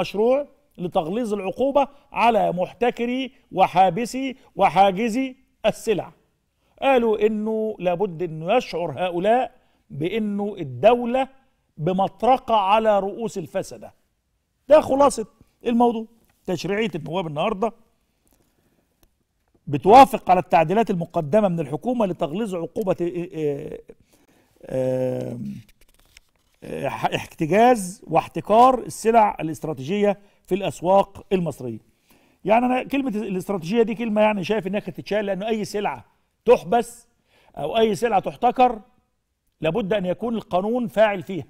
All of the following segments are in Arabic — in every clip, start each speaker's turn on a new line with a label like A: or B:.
A: مشروع لتغليظ العقوبة على محتكري وحابسي وحاجزي السلع قالوا انه لابد انه يشعر هؤلاء بانه الدولة بمطرقة على رؤوس الفسدة ده خلاصة الموضوع تشريعية النواب النهاردة بتوافق على التعديلات المقدمة من الحكومة لتغليظ عقوبة آه، آه، آه، احتجاز واحتكار السلع الاستراتيجيه في الاسواق المصريه. يعني انا كلمه الاستراتيجيه دي كلمه يعني شايف انها كانت تتشال لانه اي سلعه تحبس او اي سلعه تحتكر لابد ان يكون القانون فاعل فيها.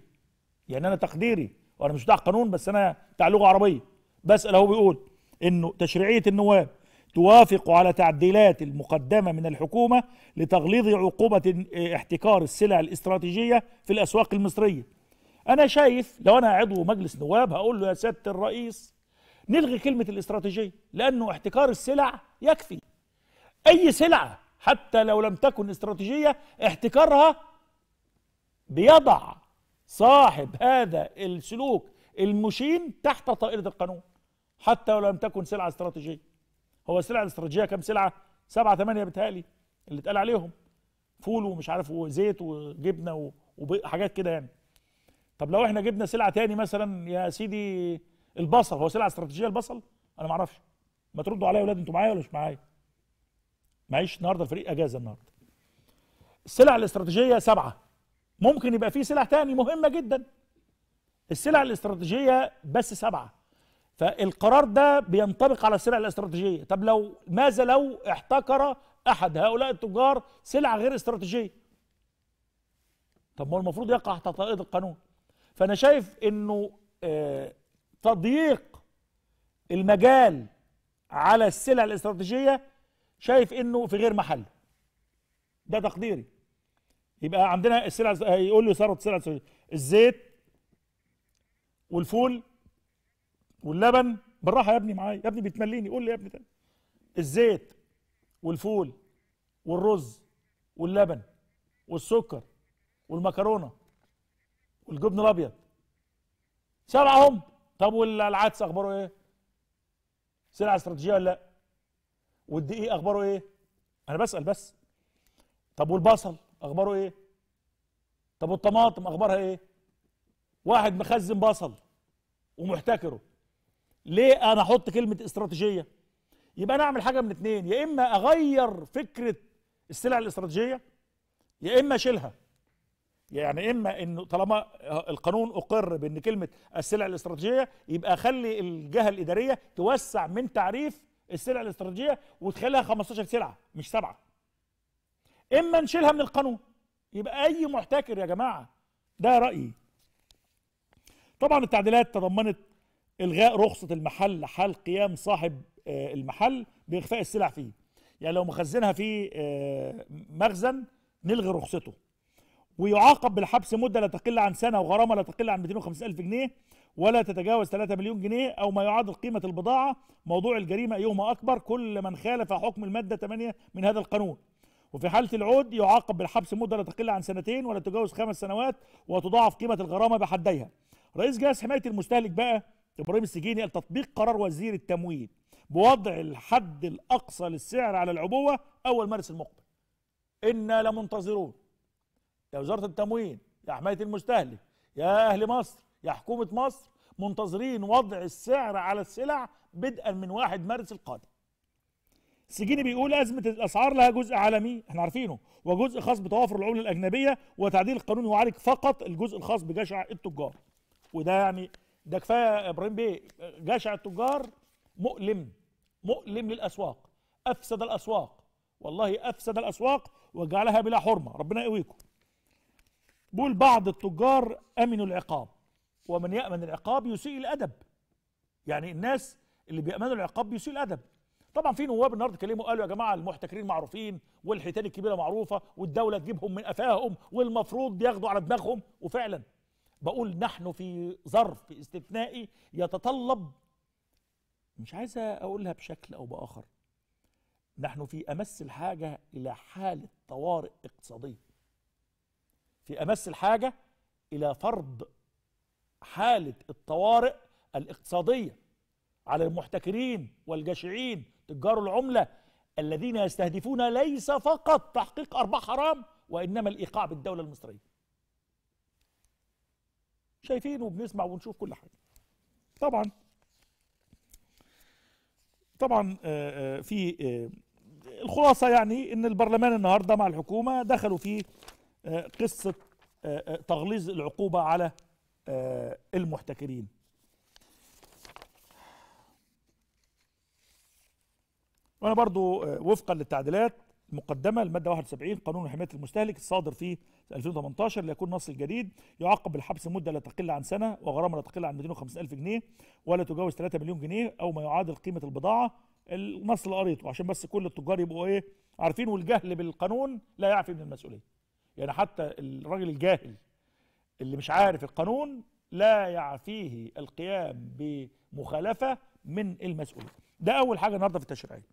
A: يعني انا تقديري وانا مش بتاع قانون بس انا بتاع لغه عربيه بسال اهو بيقول انه تشريعيه النواب توافق على تعديلات المقدمة من الحكومة لتغليظ عقوبة آه، احتكار السلع الاستراتيجية في الأسواق المصرية انا شايف لو انا عضو مجلس نواب هقول له يا سياده الرئيس نلغي كلمه الاستراتيجيه لانه احتكار السلع يكفي اي سلعه حتى لو لم تكن استراتيجيه احتكارها بيضع صاحب هذا السلوك المشين تحت طائله القانون حتى لو لم تكن سلعه استراتيجيه هو السلعه الاستراتيجيه كم سلعه سبعة ثمانية بتهالي اللي اتقال عليهم فول ومش عارف وزيت وجبنه وحاجات كده يعني طب لو احنا جبنا سلعه تاني مثلا يا سيدي البصل هو سلعه استراتيجيه البصل انا ما اعرفش ما تردوا عليا يا اولاد انتوا معايا ولا مش معايا معيش النهارده الفريق اجازه النهارده السلع الاستراتيجيه سبعه ممكن يبقى في سلع تاني مهمه جدا السلع الاستراتيجيه بس سبعه فالقرار ده بينطبق على السلع الاستراتيجيه طب لو ماذا لو احتكر احد هؤلاء التجار سلع غير استراتيجيه طب ما هو المفروض يقع تحت طائرة القانون فانا شايف انه آه، تضييق المجال على السلع الاستراتيجيه شايف انه في غير محله ده تقديري يبقى عندنا السلع آه، يقول لي صارت سلع الزيت والفول واللبن بالراحه يا ابني معايا يا ابني بتمليني قول لي يا ابني تاني الزيت والفول والرز واللبن والسكر والمكرونه والجبن الابيض سبعه هم طب والعدس اخباره ايه سلعه استراتيجيه ولا لا والدقيق اخباره ايه انا بسال بس طب والبصل اخباره ايه طب والطماطم اخبارها ايه واحد مخزن بصل ومحتكره ليه انا احط كلمه استراتيجيه يبقى انا اعمل حاجه من اتنين يا اما اغير فكره السلع الاستراتيجيه يا اما اشيلها يعني اما انه طالما القانون اقر بان كلمه السلع الاستراتيجيه يبقى خلي الجهه الاداريه توسع من تعريف السلع الاستراتيجيه وتخليها 15 سلعه مش سبعه. اما نشيلها من القانون يبقى اي محتكر يا جماعه ده رايي. طبعا التعديلات تضمنت الغاء رخصه المحل حال قيام صاحب آه، المحل باخفاء السلع فيه. يعني لو مخزنها في آه، مخزن نلغي رخصته. ويعاقب بالحبس مدة لا تقل عن سنة وغرامة لا تقل عن 250 ألف جنيه ولا تتجاوز 3 مليون جنيه أو ما يعادل قيمة البضاعة موضوع الجريمة أيهما أكبر كل من خالف حكم المادة 8 من هذا القانون وفي حالة العود يعاقب بالحبس مدة لا تقل عن سنتين ولا تتجاوز خمس سنوات وتضاعف قيمة الغرامة بحديها رئيس جهاز حماية المستهلك بقى إبراهيم السجيني قال تطبيق قرار وزير التمويل بوضع الحد الأقصى للسعر على العبوة أول مارس المقبل إنا لمنتظرون يا وزاره التموين يا حمايه المستهلك يا اهل مصر يا حكومه مصر منتظرين وضع السعر على السلع بدءا من 1 مارس القادم سجيني بيقول أزمة الأسعار لها جزء عالمي احنا عارفينه وجزء خاص بتوافر العملة الأجنبية وتعديل القانون يعالج فقط الجزء الخاص بجشع التجار وده يعني ده كفاية يا إبراهيم بيه جشع التجار مؤلم مؤلم للأسواق أفسد الأسواق والله أفسد الأسواق وجعلها بلا حرمة ربنا يقويكم بيقول بعض التجار امنوا العقاب ومن يامن العقاب يسيء الادب يعني الناس اللي بيامنوا العقاب بيسيء الادب طبعا في نواب النهارده اتكلموا قالوا يا جماعه المحتكرين معروفين والحيتان الكبيره معروفه والدوله تجيبهم من قفاهم والمفروض ياخدوا على دماغهم وفعلا بقول نحن في ظرف استثنائي يتطلب مش عايز اقولها بشكل او باخر نحن في امس الحاجه الى حاله طوارئ اقتصاديه في أمس الحاجة إلى فرض حالة الطوارئ الاقتصادية على المحتكرين والجشعين تجار العملة الذين يستهدفون ليس فقط تحقيق أرباح حرام وإنما الإيقاع بالدولة المصرية شايفين وبنسمع ونشوف كل حاجة طبعا طبعا آه، آه، في آه، الخلاصة يعني ان البرلمان النهاردة مع الحكومة دخلوا في قصة آه، آه، تغليظ العقوبة على آه، المحتكرين وانا برضو وفقا للتعديلات المقدمة المادة 71 قانون حماية المستهلك الصادر في 2018 ليكون نص الجديد يعاقب بالحبس مدة لا تقل عن سنة وغرامة لا تقل عن 250 ألف جنيه ولا تجاوز 3 مليون جنيه أو ما يعادل قيمة البضاعة النص اللي قريته عشان بس كل التجار يبقوا إيه عارفين والجهل بالقانون لا يعفي من المسؤولية يعني حتى الراجل الجاهل اللي مش عارف القانون لا يعفيه القيام بمخالفه من المسؤول ده اول حاجه النهارده في التشريعيه